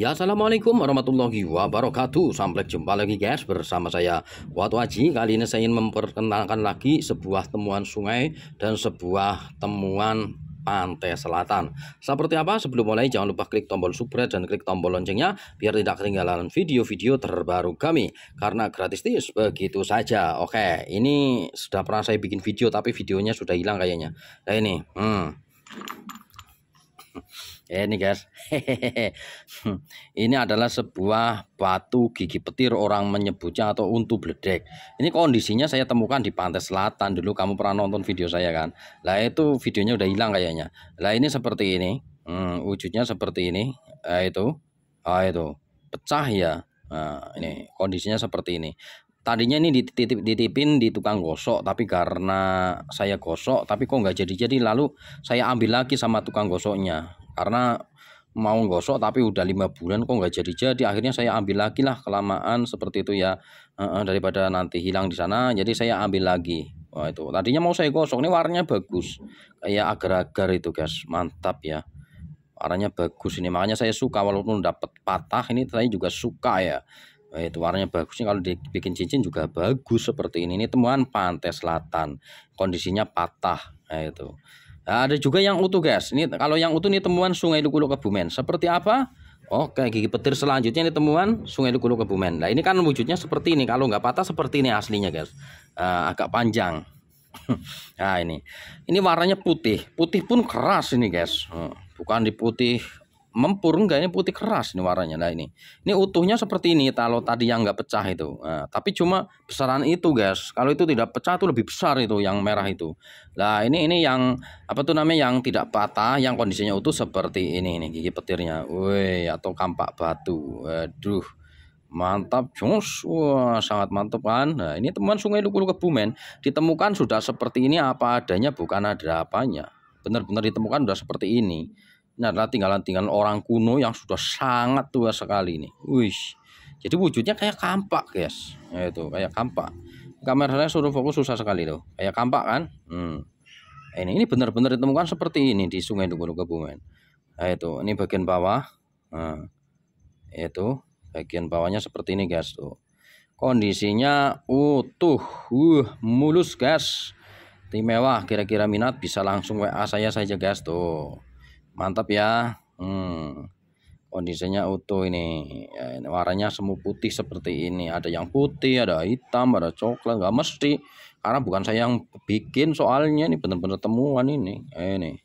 Ya Assalamualaikum warahmatullahi wabarakatuh Sampai jumpa lagi guys bersama saya Watu Aji Kali ini saya ingin memperkenalkan lagi sebuah temuan sungai dan sebuah temuan pantai selatan Seperti apa? Sebelum mulai jangan lupa klik tombol subscribe dan klik tombol loncengnya Biar tidak ketinggalan video-video terbaru kami Karena gratis tips begitu saja Oke ini sudah pernah saya bikin video tapi videonya sudah hilang kayaknya Nah ini hmm. Eh, ini guys, ini adalah sebuah batu gigi petir orang menyebutnya atau untu bledek. Ini kondisinya saya temukan di pantai selatan dulu. Kamu pernah nonton video saya kan? Lah itu videonya udah hilang kayaknya. Lah ini seperti ini, hmm, wujudnya seperti ini. Nah, itu, ah itu pecah ya. Nah, ini kondisinya seperti ini tadinya ini dititip ditipin di tukang gosok tapi karena saya gosok tapi kok nggak jadi-jadi lalu saya ambil lagi sama tukang gosoknya karena mau gosok tapi udah lima bulan kok nggak jadi-jadi akhirnya saya ambil lagi lah kelamaan seperti itu ya daripada nanti hilang di sana jadi saya ambil lagi Wah itu tadinya mau saya gosok ini warnanya bagus kayak agar-agar itu guys mantap ya warnanya bagus ini makanya saya suka walaupun dapat patah ini saya juga suka ya Nah, itu warnanya bagusnya kalau dibikin cincin juga bagus seperti ini. Ini temuan pantai selatan. Kondisinya patah. Nah, itu. Nah, ada juga yang utuh guys. Ini kalau yang utuh ini temuan Sungai Lukuluk Kebumen. Seperti apa? Oke, oh, gigi petir selanjutnya ini temuan Sungai Lukuluk Kebumen. Nah, ini kan wujudnya seperti ini. Kalau nggak patah seperti ini aslinya guys. Uh, agak panjang. nah ini, ini warnanya putih. Putih pun keras ini guys. Uh, bukan di putih mempur enggak ini putih keras ini warnanya nah ini ini utuhnya seperti ini kalau tadi yang nggak pecah itu nah, tapi cuma besaran itu guys kalau itu tidak pecah itu lebih besar itu yang merah itu nah ini ini yang apa tuh namanya yang tidak patah yang kondisinya utuh seperti ini ini gigi petirnya woi atau kampak batu aduh Mantap, Jos. Wah, sangat mantap kan. Nah, ini teman Sungai lukul Kebumen ditemukan sudah seperti ini apa adanya, bukan ada apanya. Benar-benar ditemukan sudah seperti ini. Ini adalah tinggalan-tinggalan orang kuno yang sudah sangat tua sekali ini. Wish. Jadi wujudnya kayak kampak, guys. Ya itu, kayak kampak. Kameranya suruh fokus susah sekali loh, Kayak kampak kan? Hmm. Ini ini benar-benar ditemukan seperti ini di Sungai Dukuh Kebumen. Nah, itu, ini bagian bawah. Nah, ya, itu bagian bawahnya seperti ini, guys tuh. Kondisinya utuh, uh, mulus, guys. Timewah, kira-kira minat bisa langsung WA saya saja, guys tuh mantap ya hmm. kondisinya utuh ini ya, warnanya semu putih seperti ini ada yang putih ada hitam ada coklat nggak mesti karena bukan saya yang bikin soalnya ini bener-bener temuan ini eh, ini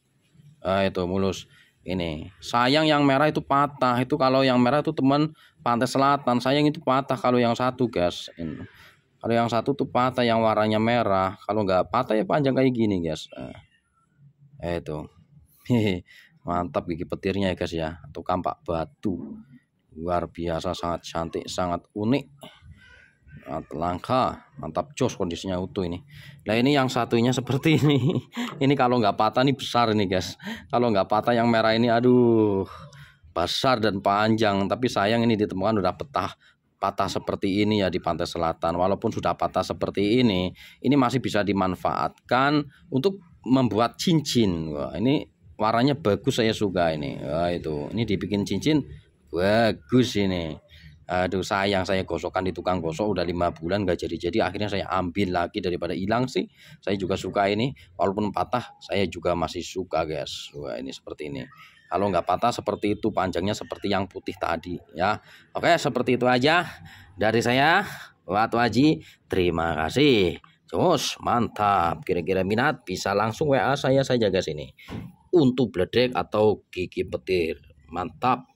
nah, itu mulus ini sayang yang merah itu patah itu kalau yang merah itu teman pantai selatan sayang itu patah kalau yang satu guys ini. kalau yang satu tuh patah yang warnanya merah kalau nggak patah ya panjang kayak gini guys ah. eh, itu mantap gigi petirnya ya guys ya atau kampak batu luar biasa sangat cantik sangat unik langka mantap jos kondisinya utuh ini nah ini yang satunya seperti ini ini kalau nggak patah ini besar ini guys kalau nggak patah yang merah ini aduh besar dan panjang tapi sayang ini ditemukan udah petah patah seperti ini ya di pantai selatan walaupun sudah patah seperti ini ini masih bisa dimanfaatkan untuk membuat cincin wah ini warnanya bagus saya suka ini wah itu ini dibikin cincin bagus ini aduh sayang saya gosokkan di tukang gosok udah lima bulan gak jadi-jadi akhirnya saya ambil lagi daripada hilang sih saya juga suka ini walaupun patah saya juga masih suka guys wah ini seperti ini kalau nggak patah seperti itu panjangnya seperti yang putih tadi ya oke seperti itu aja dari saya Watu Aji terima kasih Terus mantap kira-kira minat bisa langsung WA saya saja guys ini. Untuk bledek atau gigi petir. Mantap.